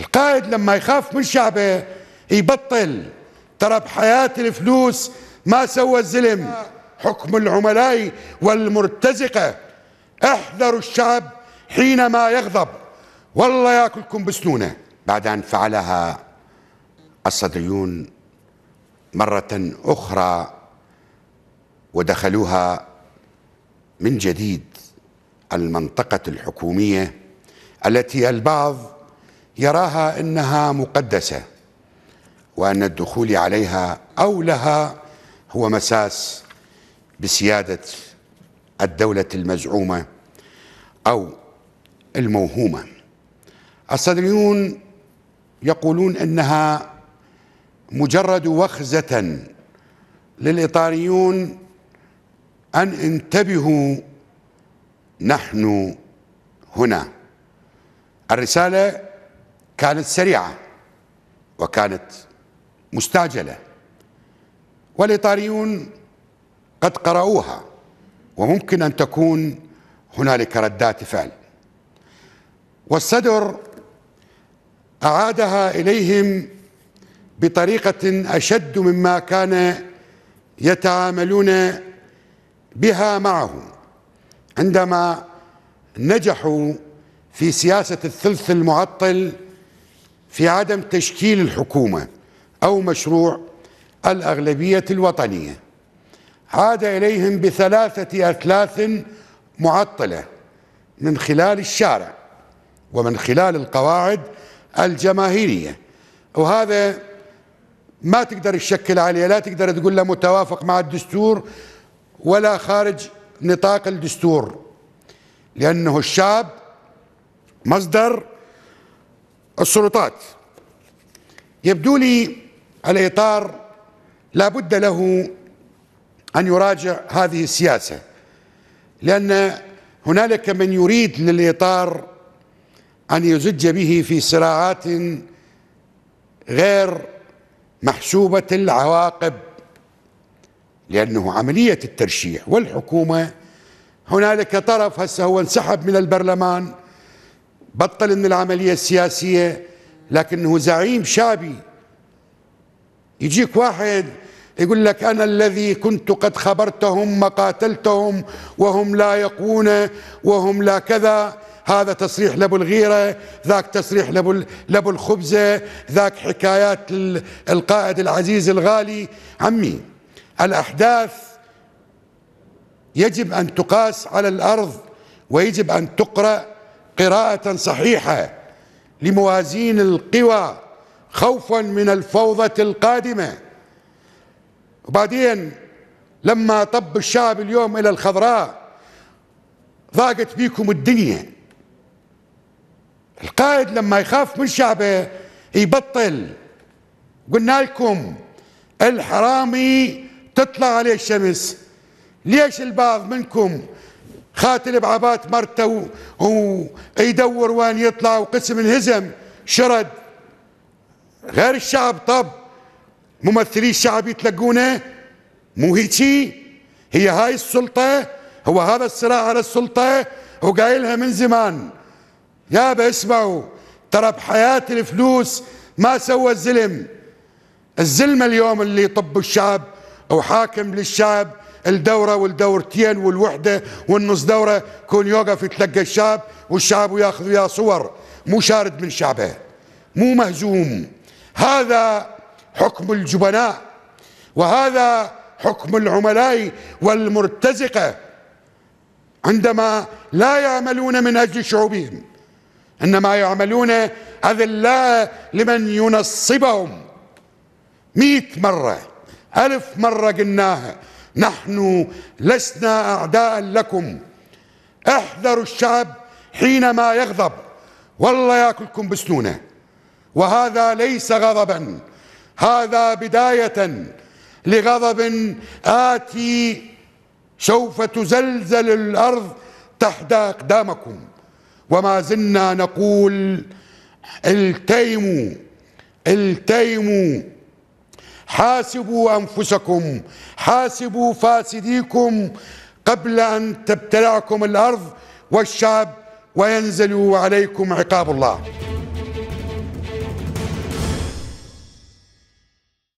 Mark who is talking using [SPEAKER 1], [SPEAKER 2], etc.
[SPEAKER 1] القائد لما يخاف من شعبه يبطل ترى بحياة الفلوس ما سوى الزلم حكم العملاء والمرتزقة احذروا الشعب حينما يغضب والله ياكلكم بسنونه بعد أن فعلها الصدريون مرة أخرى ودخلوها من جديد المنطقة الحكومية التي البعض يراها انها مقدسه وان الدخول عليها او لها هو مساس بسياده الدوله المزعومه او الموهومه الصدريون يقولون انها مجرد وخزه للاطاريون ان انتبهوا نحن هنا الرساله كانت سريعة وكانت مستعجلة والإيطاليون قد قرأوها وممكن أن تكون هنالك ردات فعل والصدر أعادها إليهم بطريقة أشد مما كان يتعاملون بها معه عندما نجحوا في سياسة الثلث المعطل في عدم تشكيل الحكومة أو مشروع الأغلبية الوطنية عاد إليهم بثلاثة أثلاث معطلة من خلال الشارع ومن خلال القواعد الجماهيرية وهذا ما تقدر تشكل عليه لا تقدر تقول له متوافق مع الدستور ولا خارج نطاق الدستور لأنه الشعب مصدر السلطات يبدو لي الإطار لا بد له أن يراجع هذه السياسة لأن هنالك من يريد للإطار أن يزج به في صراعات غير محسوبة العواقب لأنه عملية الترشيح والحكومة هنالك طرف هسه هو انسحب من البرلمان بطل من العملية السياسية لكنه زعيم شعبي يجيك واحد يقول لك أنا الذي كنت قد خبرتهم ما قاتلتهم وهم لا يقون وهم لا كذا هذا تصريح لابو الغيرة ذاك تصريح لابو, لابو الخبزة ذاك حكايات القائد العزيز الغالي عمي الأحداث يجب أن تقاس على الأرض ويجب أن تقرأ قراءة صحيحة لموازين القوى خوفا من الفوضى القادمة وبعدين لما طب الشعب اليوم إلى الخضراء ضاقت بيكم الدنيا القائد لما يخاف من شعبه يبطل قلنا لكم الحرامي تطلع عليه الشمس ليش البعض منكم خاتل بعبات مرته يدور وين يطلع وقسم انهزم شرد غير الشعب طب ممثلي الشعب يتلقونه مو هيجي هي هاي السلطة هو هذا الصراع على السلطة وقايلها من زمان يا اسمعوا ترى بحياة الفلوس ما سوى الزلم الزلمة اليوم اللي يطب الشعب وحاكم للشعب الدورة والدورتين والوحدة والنص دورة كون يوقف يتلقى الشعب والشعب وياخذ وياه صور مو شارد من شعبه مو مهزوم هذا حكم الجبناء وهذا حكم العملاء والمرتزقة عندما لا يعملون من أجل شعوبهم إنما يعملون أذلاء لمن ينصبهم مئة مرة ألف مرة قلناها نحن لسنا أعداء لكم احذروا الشعب حينما يغضب والله ياكلكم بسنونه وهذا ليس غضبا هذا بداية لغضب آتي سوف تزلزل الأرض تحت أقدامكم وما زلنا نقول التيموا التيموا حاسبوا أنفسكم حاسبوا فاسديكم قبل أن تبتلعكم الأرض والشعب وينزل عليكم عقاب الله